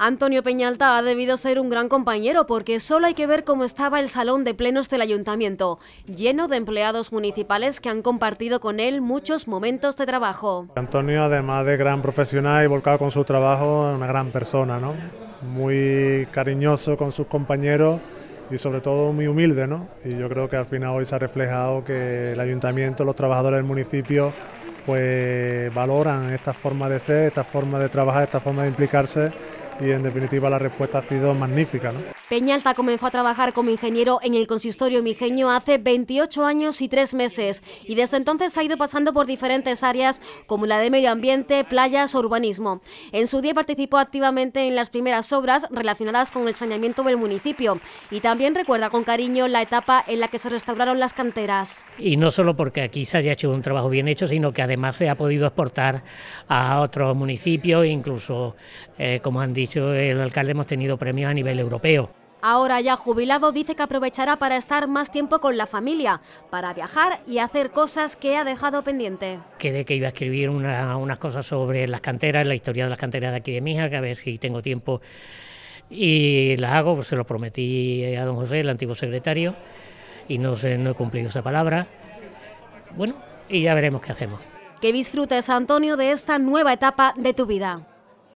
Antonio Peñalta ha debido ser un gran compañero porque solo hay que ver cómo estaba el salón de plenos del ayuntamiento, lleno de empleados municipales que han compartido con él muchos momentos de trabajo. Antonio, además de gran profesional y volcado con su trabajo, es una gran persona, ¿no? muy cariñoso con sus compañeros y sobre todo muy humilde. ¿no? Y yo creo que al final hoy se ha reflejado que el ayuntamiento, los trabajadores del municipio pues valoran esta forma de ser, esta forma de trabajar, esta forma de implicarse y en definitiva la respuesta ha sido magnífica. ¿no? Peñalta comenzó a trabajar como ingeniero en el consistorio mijeño hace 28 años y 3 meses y desde entonces ha ido pasando por diferentes áreas como la de medio ambiente, playas o urbanismo. En su día participó activamente en las primeras obras relacionadas con el saneamiento del municipio y también recuerda con cariño la etapa en la que se restauraron las canteras. Y no solo porque aquí se haya hecho un trabajo bien hecho, sino que además se ha podido exportar a otros municipios, incluso eh, como han dicho dicho el alcalde, hemos tenido premios a nivel europeo. Ahora ya jubilado dice que aprovechará para estar más tiempo con la familia, para viajar y hacer cosas que ha dejado pendiente. Quedé que iba a escribir unas cosas sobre las canteras, la historia de las canteras de aquí de Mija, que a ver si tengo tiempo y las hago, pues, se lo prometí a don José, el antiguo secretario, y no, sé, no he cumplido esa palabra. Bueno, y ya veremos qué hacemos. Que disfrutes, Antonio, de esta nueva etapa de tu vida.